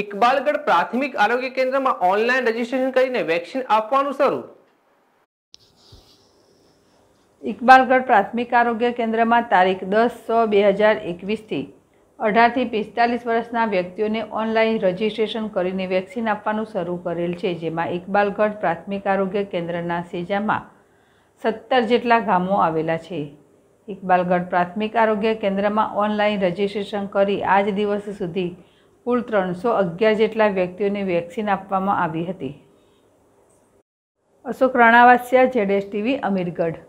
ઇકબાલગઢ પ્રાથમિક આરોગ્ય કેન્દ્રમાં ઓનલાઈન રજીસ્ટ્રેશન કરીને વેક્સિન આપવાનું શરૂ ઇકબાલગઢ પ્રાથમિક આરોગ્ય કેન્દ્રમાં તારીખ દસ સો બે હજાર એકવીસથી અઢારથી પિસ્તાલીસ વર્ષના વ્યક્તિઓને ઓનલાઈન રજીસ્ટ્રેશન કરીને વેક્સિન આપવાનું શરૂ કરેલ છે જેમાં ઇકબાલગઢ પ્રાથમિક આરોગ્ય કેન્દ્રના સેજામાં સત્તર જેટલા ગામો આવેલા છે ઇકબાલગઢ પ્રાથમિક આરોગ્ય કેન્દ્રમાં ઓનલાઈન રજીસ્ટ્રેશન કરી આજ દિવસ સુધી કુલ ત્રણસો અગિયાર જેટલા વ્યક્તિઓને વેક્સિન આપવામાં આવી હતી અશોક રણાવાસિયા જેડેશ ટીવી અમીરગઢ